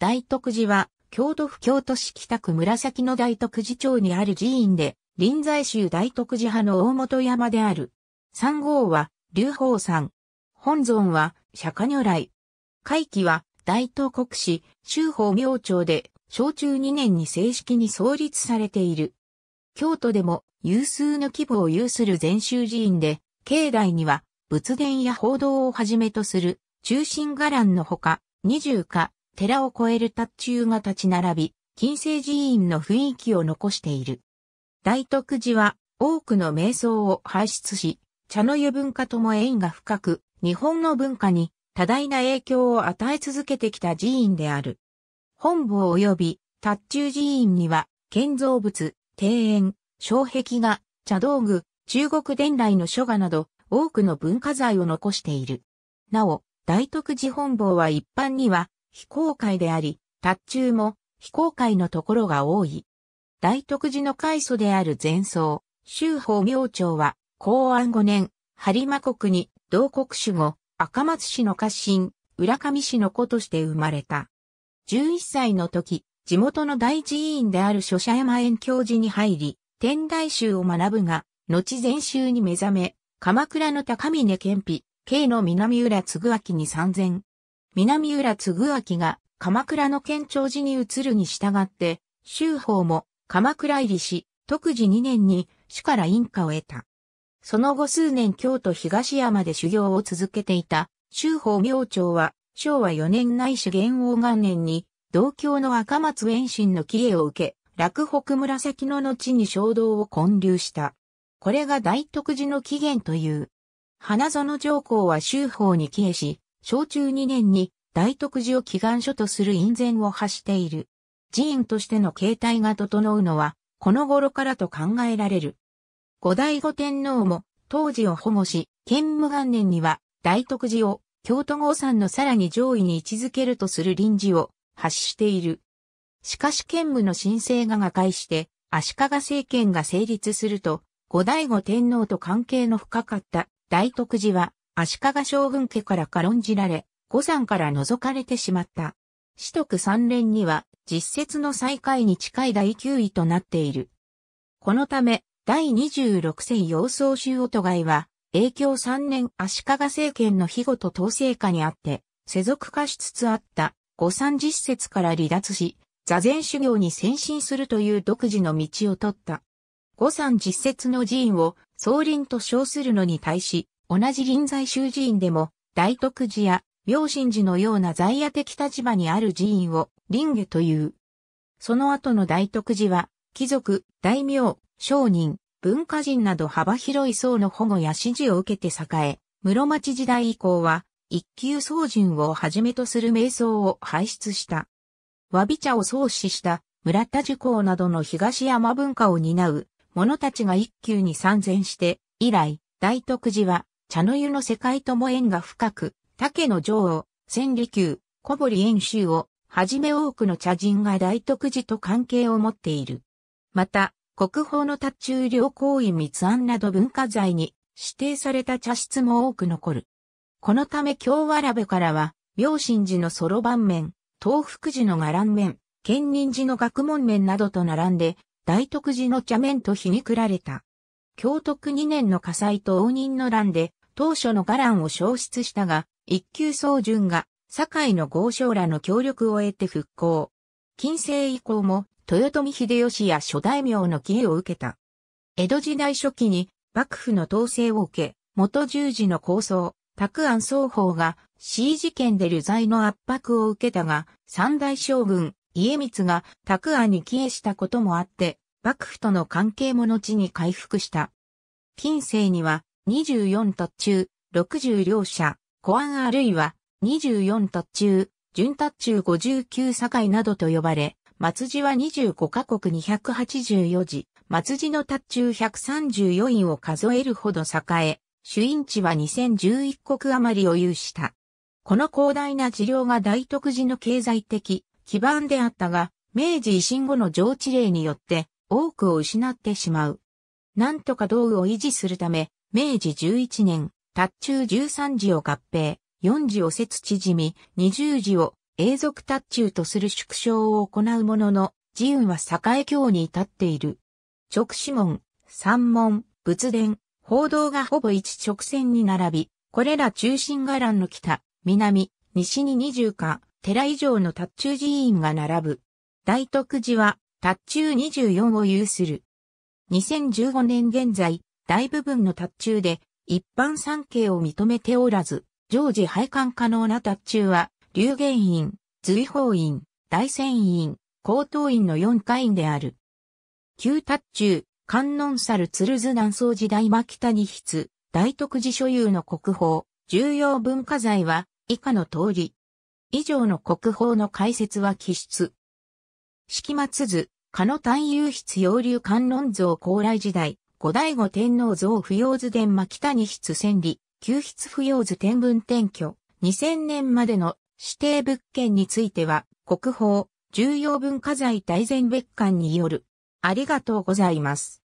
大徳寺は、京都府京都市北区紫の大徳寺町にある寺院で、臨済宗大徳寺派の大本山である。三号は、龍宝山。本尊は、釈迦如来。会期は、大東国市、州法明朝で、小中2年に正式に創立されている。京都でも有数の規模を有する禅宗寺院で、境内には仏殿や報道をはじめとする中心伽藍のほか、二重家、寺を超える達中が立ち並び、近世寺院の雰囲気を残している。大徳寺は多くの瞑想を輩出し、茶の湯文化とも縁が深く、日本の文化に多大な影響を与え続けてきた寺院である。本部及び達中寺院には、建造物、庭園、障壁画、茶道具、中国伝来の書画など、多くの文化財を残している。なお、大徳寺本坊は一般には、非公開であり、達中も非公開のところが多い。大徳寺の開祖である前僧、周法明朝は、公安5年、播磨国に、同国主語、赤松市の家臣、浦上市の子として生まれた。11歳の時、地元の大寺院である諸社山園教授に入り、天台宗を学ぶが、後禅宗に目覚め、鎌倉の高峰憲比、慶の南浦嗣明に参禅、南浦嗣明が鎌倉の県庁寺に移るに従って、修法も鎌倉入りし、特治2年に主から印下を得た。その後数年京都東山で修行を続けていた修法明朝は昭和4年内主元王元年に同郷の赤松遠心の帰依を受け、落北紫の後に衝動を建立した。これが大徳寺の起源という。花園上皇は修法に帰依し、小中2年に大徳寺を祈願所とする院前を発している。寺院としての形態が整うのは、この頃からと考えられる。後醍醐天皇も、当時を保護し、建武元年には、大徳寺を、京都号山のさらに上位に位置づけるとする臨時を発している。しかし建武の申請が瓦解して、足利政権が成立すると、後醍醐天皇と関係の深かった大徳寺は足利将軍家から軽んじられ、五山から除かれてしまった。四徳三連には、実説の最下位に近い第9位となっている。このため、第26世洋相州音外は、影響三年足利政権の庇護と統制下にあって、世俗化しつつあった五山実説から離脱し、座禅修行に先進するという独自の道を取った。五山実説の寺院を総林と称するのに対し、同じ臨在宗寺院でも、大徳寺や妙心寺のような在野的立場にある寺院を林下という。その後の大徳寺は、貴族、大名、商人、文化人など幅広い層の保護や支持を受けて栄え、室町時代以降は、一級僧人をはじめとする瞑想を輩出した。和び茶を創始した村田樹光などの東山文化を担う者たちが一級に参禅して、以来、大徳寺は茶の湯の世界とも縁が深く、竹の女王、千里宮、小堀遠州を、はじめ多くの茶人が大徳寺と関係を持っている。また、国宝の達中両行為密案など文化財に指定された茶室も多く残る。このため京わらべからは、明神寺のそろばん面、東福寺の伽藍面、建仁寺の学問面などと並んで、大徳寺の茶面と皮肉られた。京徳2年の火災と応仁の乱で、当初の伽藍を消失したが、一級総順が、堺の豪商らの協力を得て復興。近世以降も、豊臣秀吉や諸大名の帰依を受けた。江戸時代初期に、幕府の統制を受け、元十字の構想、拓安双方が、C 事件で流罪の圧迫を受けたが、三大将軍、家光が拓安に帰依したこともあって、幕府との関係も後に回復した。近世には24途中60両者、古安あるいは24途中、順達中59境などと呼ばれ、末寺は25カ国284字、末寺の達中134位を数えるほど栄え、主因地は2011国余りを有した。この広大な治療が大徳寺の経済的基盤であったが、明治維新後の上地令によって多くを失ってしまう。なんとか道具を維持するため、明治11年、達中13時を合併、4時を節縮み、20時を永続達中とする縮小を行うものの、寺運は栄京に至っている。直指門、三門、仏殿、報道がほぼ一直線に並び、これら中心伽藍の北、南、西に20か、寺以上の達中寺院が並ぶ。大徳寺は達中24を有する。2015年現在、大部分の達中で一般産経を認めておらず、常時配管可能な達中は、流言院、随法院、大仙院、高等院の4会員である。旧達中、観音猿鶴図南宋時代牧谷筆、大徳寺所有の国宝、重要文化財は、以下の通り。以上の国宝の解説は記述。式末図、かの単雄筆洋流観音像高麗時代、五代五天皇像不要図伝牧谷筆千里、旧筆不要図天文転居、2000年までの指定物件については、国宝、重要文化財大全別館による。ありがとうございます。